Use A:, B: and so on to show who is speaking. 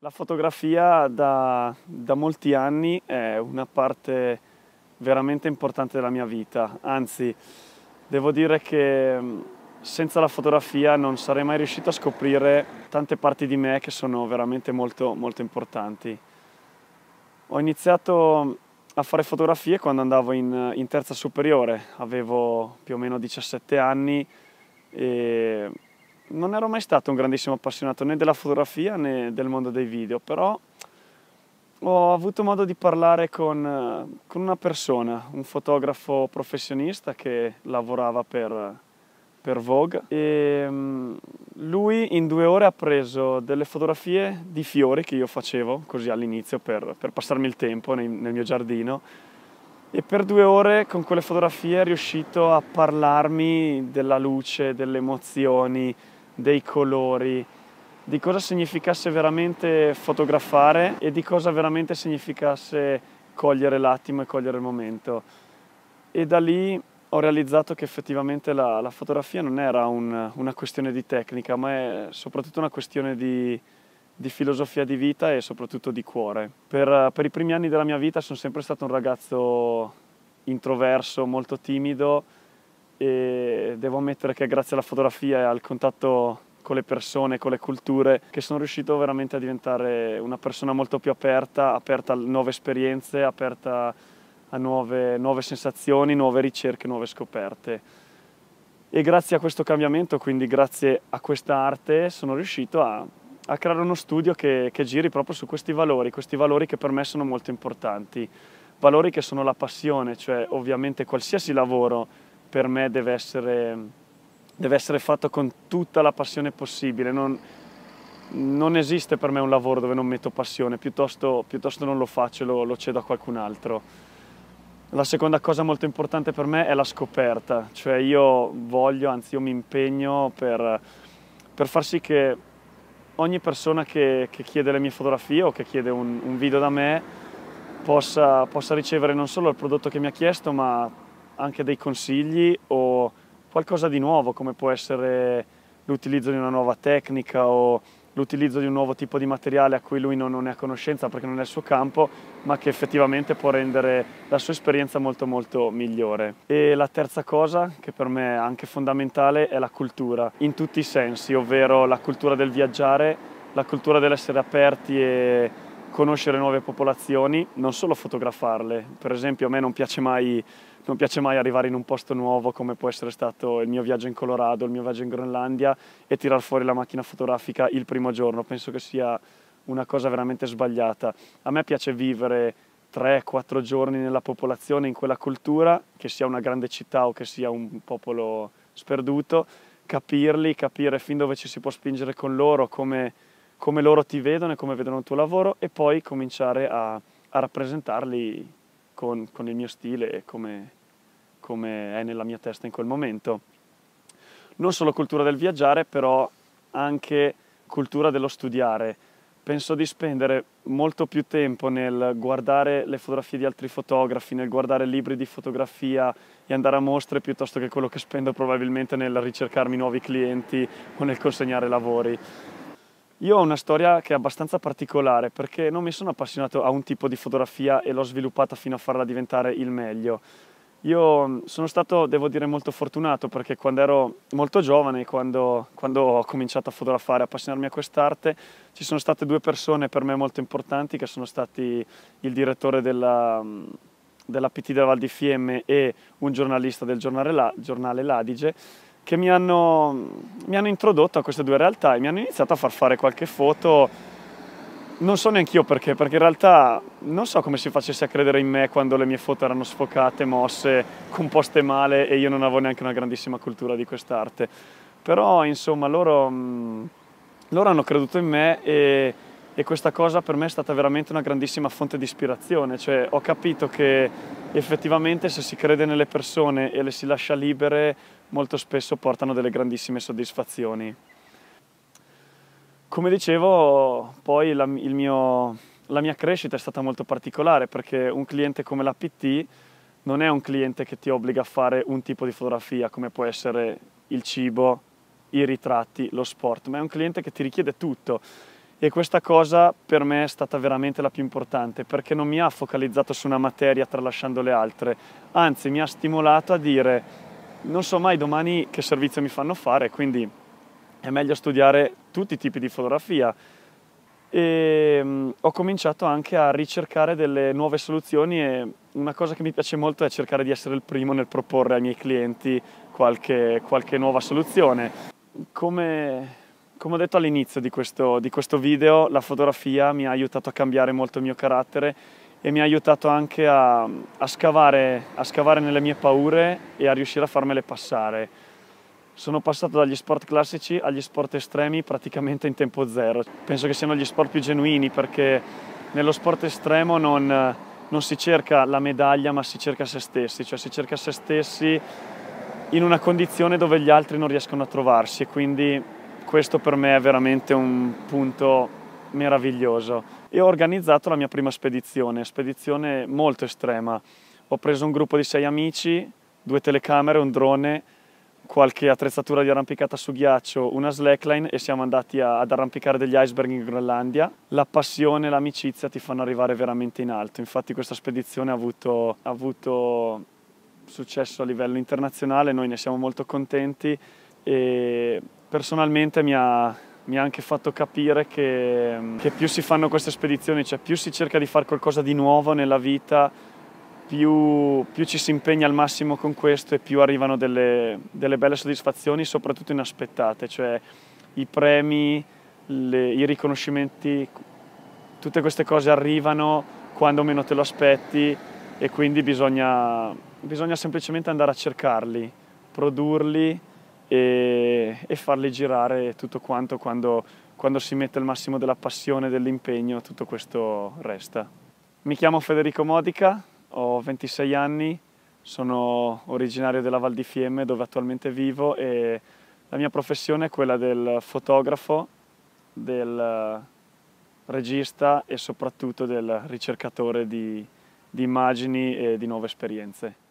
A: La fotografia da, da, molti anni è una parte veramente importante della mia vita, anzi devo dire che mm, senza la fotografia non sarei mai riuscito a scoprire tante parti di me che sono veramente molto, molto importanti. Ho iniziato mm, a fare fotografie quando andavo in, in terza superiore, avevo più o meno 17 anni e non ero mai stato un grandissimo appassionato né della fotografia né del mondo dei video, però ho avuto modo di parlare con, eh, con una persona, un fotografo professionista che lavorava per, per Vogue e mm, lui in due ore ha preso delle fotografie di fiori che io facevo così all'inizio per, per passarmi il tempo nel, nel mio giardino e per due ore con quelle fotografie è riuscito a parlarmi della luce, delle emozioni, dei colori, di cosa significasse veramente fotografare e di cosa veramente significasse cogliere l'attimo e cogliere il momento. E da lì ho realizzato che effettivamente la, la fotografia non era un, una questione di tecnica, ma è soprattutto una questione di, di filosofia di vita e soprattutto di cuore. Per, per i primi anni della mia vita sono sempre stato un ragazzo introverso, molto timido, e devo ammettere che grazie alla fotografia e al contatto con le persone, con le culture, che sono riuscito veramente a diventare una persona molto più aperta, aperta a nuove esperienze, aperta a nuove, nuove sensazioni, nuove ricerche, nuove scoperte. E grazie a questo cambiamento, quindi grazie a questa arte, sono riuscito a, a creare uno studio che, che giri proprio su questi valori, questi valori che per me sono molto importanti, valori che sono la passione, cioè ovviamente qualsiasi lavoro per me deve essere, deve essere fatto con tutta la passione possibile. Non, non, esiste per me un lavoro dove non metto passione, piuttosto, piuttosto non lo faccio e lo, lo cedo a qualcun altro. La seconda cosa molto importante per me è la scoperta, cioè io voglio, anzi io mi impegno per, per far sì che ogni persona che, che, chiede le mie fotografie o che chiede un, un video da me possa, possa ricevere non solo il prodotto che mi ha chiesto ma anche dei consigli o qualcosa di nuovo come può essere l'utilizzo di una nuova tecnica o l'utilizzo di un nuovo tipo di materiale a cui lui non, non è a conoscenza perché non è il suo campo, ma che effettivamente può rendere la sua esperienza molto molto migliore. E la terza cosa, che per me è anche fondamentale, è la cultura, in tutti i sensi, ovvero la cultura del viaggiare, la cultura dell'essere aperti e conoscere nuove popolazioni, non solo fotografarle. Per esempio a me non piace, mai, non piace mai, arrivare in un posto nuovo come può essere stato il mio viaggio in Colorado, il mio viaggio in Groenlandia e tirar fuori la macchina fotografica il primo giorno. Penso che sia una cosa veramente sbagliata. A me piace vivere 3-4 giorni nella popolazione, in quella cultura, che sia una grande città o che sia un popolo sperduto, capirli, capire fin dove ci si può spingere con loro, come come loro ti vedono e come vedono il tuo lavoro e poi cominciare a, a rappresentarli con, con, il mio stile e come, come è nella mia testa in quel momento. Non solo cultura del viaggiare, però anche cultura dello studiare. Penso di spendere molto più tempo nel guardare le fotografie di altri fotografi, nel guardare libri di fotografia e andare a mostre piuttosto che quello che spendo probabilmente nel ricercarmi nuovi clienti o nel consegnare lavori. Io ho una storia che è abbastanza particolare perché non mi sono appassionato a un tipo di fotografia e l'ho sviluppata fino a farla diventare il meglio. Io mm, sono stato, devo dire, molto fortunato perché quando ero molto giovane, quando, quando ho cominciato a fotografare, a appassionarmi a quest'arte, ci sono state due persone per me molto importanti che sono stati il direttore della, mm, della PT della Val di Fiemme e un giornalista del giornale, La, giornale L'Adige che mi hanno, mi hanno introdotto a queste due realtà e mi hanno iniziato a far fare qualche foto non so neanche io perché, perché in realtà non so come si facesse a credere in me quando le mie foto erano sfocate, mosse, composte male e io non avevo neanche una grandissima cultura di quest'arte. Però insomma loro, loro hanno creduto in me e, e, questa cosa per me è stata veramente una grandissima fonte di ispirazione, cioè ho capito che effettivamente se si crede nelle persone e le si lascia libere molto spesso portano delle grandissime soddisfazioni. Come dicevo, poi la, mio, la mia crescita è stata molto particolare perché un cliente come l'APT non è un cliente che ti obbliga a fare un tipo di fotografia come può essere il cibo, i ritratti, lo sport, ma è un cliente che ti richiede tutto e questa cosa per me è stata veramente la più importante perché non mi ha focalizzato su una materia tralasciando le altre, anzi mi ha stimolato a dire non so mai domani che servizio mi fanno fare, quindi è meglio studiare tutti i tipi di fotografia. E ehm, ho cominciato anche a ricercare delle nuove soluzioni e una cosa che mi piace molto è cercare di essere il primo nel proporre ai miei clienti qualche, qualche nuova soluzione. Come, come ho detto all'inizio di questo, di questo video, la fotografia mi ha aiutato a cambiare molto il mio carattere e mi ha aiutato anche a, a, scavare, a scavare nelle mie paure e a riuscire a farmele passare. Sono passato dagli sport classici agli sport estremi praticamente in tempo zero. Penso che siano gli sport più genuini perché nello sport estremo non, non si cerca la medaglia ma si cerca se stessi, cioè si cerca se stessi in una condizione dove gli altri non riescono a trovarsi e quindi questo per me è veramente un punto meraviglioso e ho organizzato la mia prima spedizione, spedizione molto estrema. Ho preso un gruppo di sei amici, due telecamere, un drone, qualche attrezzatura di arrampicata su ghiaccio, una slackline e siamo andati a, ad arrampicare degli iceberg in Groenlandia. La passione e l'amicizia ti fanno arrivare veramente in alto, infatti questa spedizione ha avuto, ha avuto successo a livello internazionale, noi ne siamo molto contenti e personalmente mi ha, mi ha anche fatto capire che, che più si fanno queste spedizioni, cioè più si cerca di fare qualcosa di nuovo nella vita, più, più, ci si impegna al massimo con questo e più arrivano delle, delle belle soddisfazioni, soprattutto inaspettate, cioè i premi, le, i riconoscimenti, tutte queste cose arrivano quando meno te lo aspetti e quindi bisogna, bisogna semplicemente andare a cercarli, produrli e, e farli girare tutto quanto quando, quando si mette al massimo della passione, e dell'impegno, tutto questo resta. Mi chiamo Federico Modica, ho 26 anni, sono originario della Val di Fiemme dove attualmente vivo e la mia professione è quella del fotografo, del regista e soprattutto del ricercatore di, di immagini e di nuove esperienze.